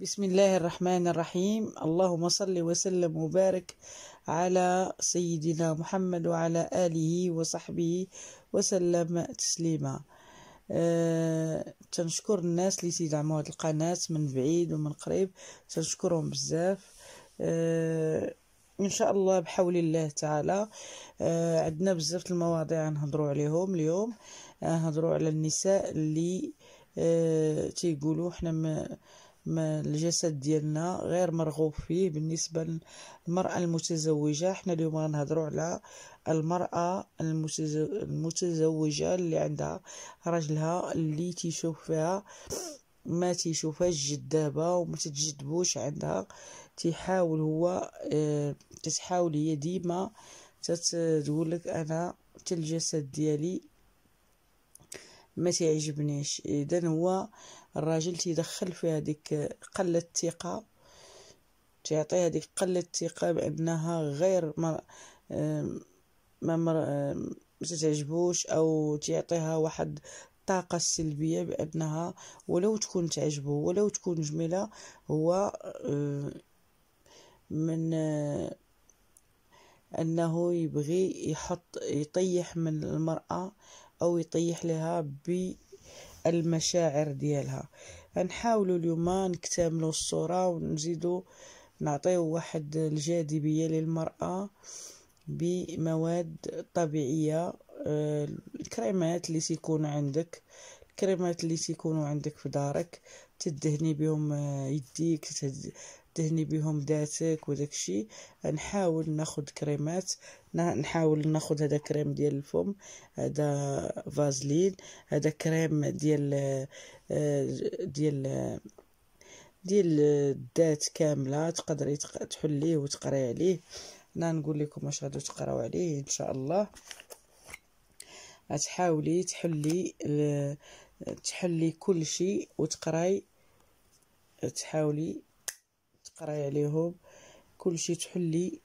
بسم الله الرحمن الرحيم اللهم صل وسلم وبارك على سيدنا محمد وعلى آله وصحبه وسلم تسليما أه تنشكر الناس اللي تدعموا هذه القناة من بعيد ومن قريب تنشكرهم بزاف أه ان شاء الله بحول الله تعالى أه عندنا بزاف المواضيع نهضروا عليهم اليوم آه، نهضروا على النساء اللي أه تيقولوا حنا الجسد ديالنا غير مرغوب فيه بالنسبه للمراه المتزوجه حنا اليوم غنهضروا على المراه المتزوجه اللي عندها راجلها اللي تيشوف فيها ما تيشوفهاش جذابه وما تتجذبوش عندها تيحاول هو آه، تتحاول هي ديما تتقول لك انا الجسد ديالي ما تعجبنيش اذا هو الراجل تيدخل في هذيك قله الثقه تيعطي هذيك قله الثقه بانها غير ما ما ما تعجبوش او تعطيها واحد الطاقة السلبية بأنها ولو تكون تعجبه ولو تكون جميلة هو من آه، أنه يبغي يحط يطيح من المرأة أو يطيح لها بالمشاعر ديالها نحاولوا اليوم نكتملوا الصورة ونزيدوا نعطيه واحد الجاذبية للمرأة بمواد طبيعية آه، الكريمات اللي تيكون عندك الكريمات اللي تيكونوا عندك في دارك تدهني بهم آه، يديك تهني بهم ذاتك وداكشي نحاول ناخذ كريمات نحاول ناخذ هذا كريم ديال الفم هذا فازلين هذا كريم ديال آه، ديال ديال الذات كامله تقدري تحليه وتقراي عليه انا نقول لكم واش غادي تقراو عليه ان شاء الله تحاولي تحلي آه، تحلي كل شيء وتقراي تحاولي تقراي عليهم كلشي تحلي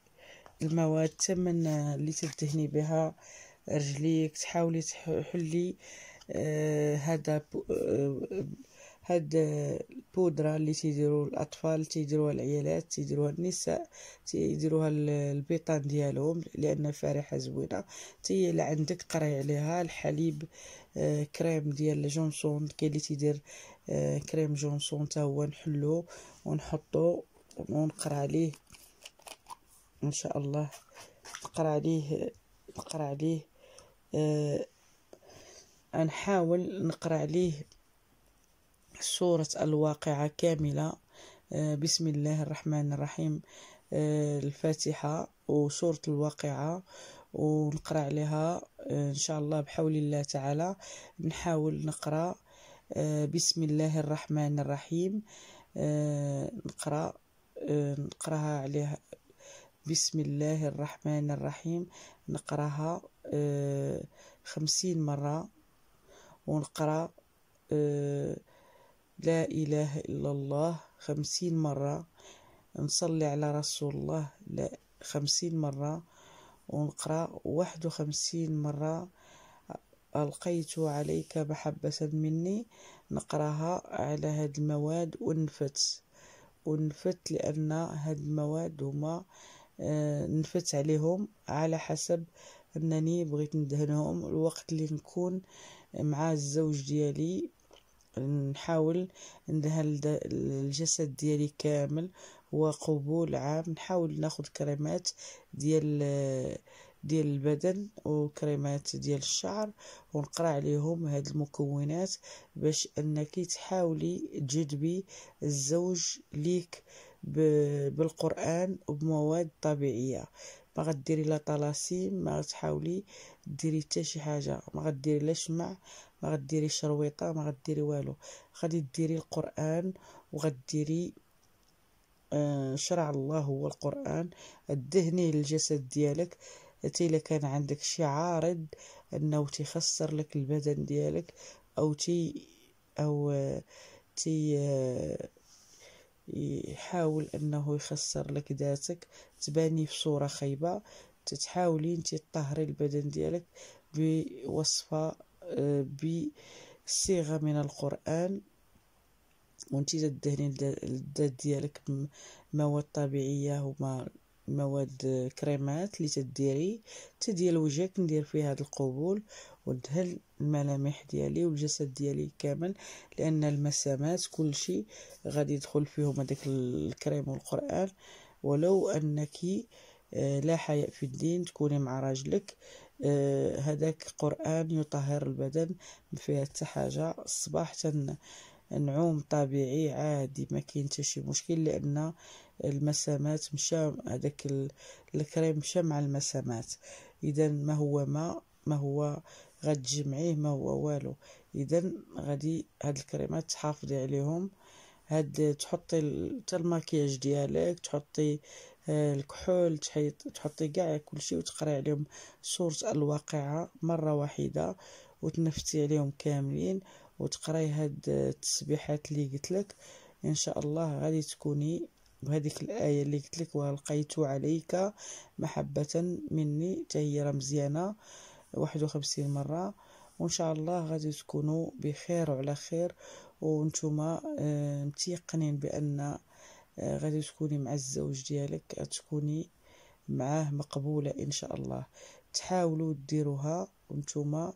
المواد تمن اللي تدهني بها رجليك تحاولي تحلي آه هذا آه هاد البودرة اللي تيديروا الأطفال تيديروها العيالات تيديروها النساء تيديروها البيطان ديالهم لأنها فارحة زوينة تي عندك قراي عليها الحليب آه كريم ديال جونسون كاين اللي تيدير آه كريم جونسون تا هو نحلو ونحطو ونقرا عليه ان شاء الله نقرا عليه نقرا عليه آه نحاول نقرا عليه سورة الواقعة كاملة آه بسم الله الرحمن الرحيم آه الفاتحة وسورة الواقعة ونقرا عليها آه، ان شاء الله بحول الله تعالى نحاول نقرا آه، بسم الله الرحمن الرحيم آه، نقرا نقراها عليها بسم الله الرحمن الرحيم نقراها أه، خمسين مرة ونقرا أه، لا إله إلا الله خمسين مرة نصلي على رسول الله لا خمسين مرة ونقرأ واحد وخمسين مرة ألقيت عليك محبة مني نقراها على هاد المواد ونفت ونفت لأن هاد المواد هما آه، نفت عليهم على حسب أنني بغيت ندهنهم الوقت اللي نكون مع الزوج ديالي نحاول ندهن الجسد ديالي كامل وقبول عام نحاول ناخد كريمات ديال آه، ديال البدن وكريمات ديال الشعر ونقرا عليهم هاد المكونات باش انك تحاولي تجذبي الزوج ليك بالقران وبمواد طبيعيه ما غديري لا طلاسيم ما غتحاولي ديري حتى شي حاجه ما غديري لا شمع ما غديري شرويطه ما غديري والو غادي ديري القران وغديري آه شرع الله هو القران دهنيه للجسد ديالك حتى إلا كان عندك شي عارض أنه تيخسر لك البدن ديالك أو تي أو تي آه، يحاول أنه يخسر لك ذاتك تباني في صورة خايبة تتحاولي انت تطهري البدن ديالك بوصفة آه، بصيغة من القرآن وانت تدهني الذات ديالك بمواد طبيعية هما مواد كريمات اللي تديري حتى ديال وجهك ندير فيه هذا القبول وندهن الملامح ديالي والجسد ديالي كامل لان المسامات كل شيء غادي يدخل فيهم هذاك الكريم والقران ولو انك آه، لا حياء في الدين تكوني مع راجلك هذاك آه، قران يطهر البدن ما فيها حتى حاجه الصباح تن نعوم طبيعي عادي ما كاين حتى شي مشكل لان المسامات مشى هذاك الكريم مشى مع المسامات اذا ما هو ما ما هو غتجمعيه ما هو والو اذا غادي هاد الكريمات تحافظي عليهم هاد تحطي حتى الماكياج ديالك تحطي آه، الكحول تحيط تحطي كاع كلشي وتقري عليهم صورة الواقعة مرة واحدة وتنفتي عليهم كاملين وتقراي هاد التسبيحات اللي قلت لك ان شاء الله غادي تكوني وهذيك الآية اللي قلت لك وألقيت عليك محبة مني تهي مزيانة واحد وخمسين مرة وإن شاء الله غادي تكونوا بخير وعلى خير وانتم آه، متيقنين بأن آه، غادي تكوني مع الزوج ديالك تكوني معاه مقبولة إن شاء الله تحاولوا ديروها وانتم آه،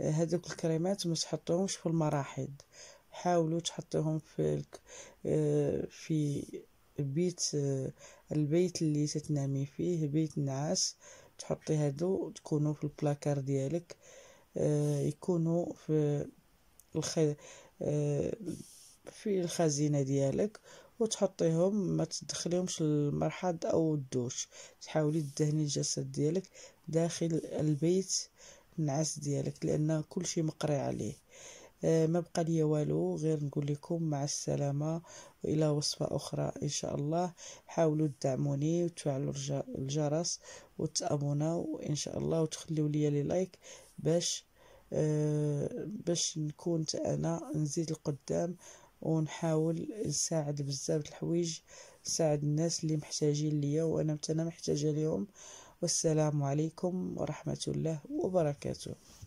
هذوك الكريمات ما تحطوهمش في المراحيض حاولوا تحطوهم في في بيت آه، البيت اللي تتنامي فيه بيت نعاس تحطي هادو تكونوا في البلاكار ديالك آه، يكونوا في الخ... آه، في الخزينه ديالك وتحطيهم ما تدخليهمش المرحاض او الدوش تحاولي تدهني الجسد ديالك داخل البيت النعاس ديالك لان كل شيء مقري عليه آه، ما بقى لي والو غير نقول لكم مع السلامه والى وصفه اخرى ان شاء الله حاولوا تدعموني وتفعلوا الجرس وتابوناو ان شاء الله وتخليوا لي لي لايك باش أه باش نكون انا نزيد القدام ونحاول نساعد بزاف الحوايج نساعد الناس اللي محتاجين ليا وانا انا محتاجه ليهم والسلام عليكم ورحمه الله وبركاته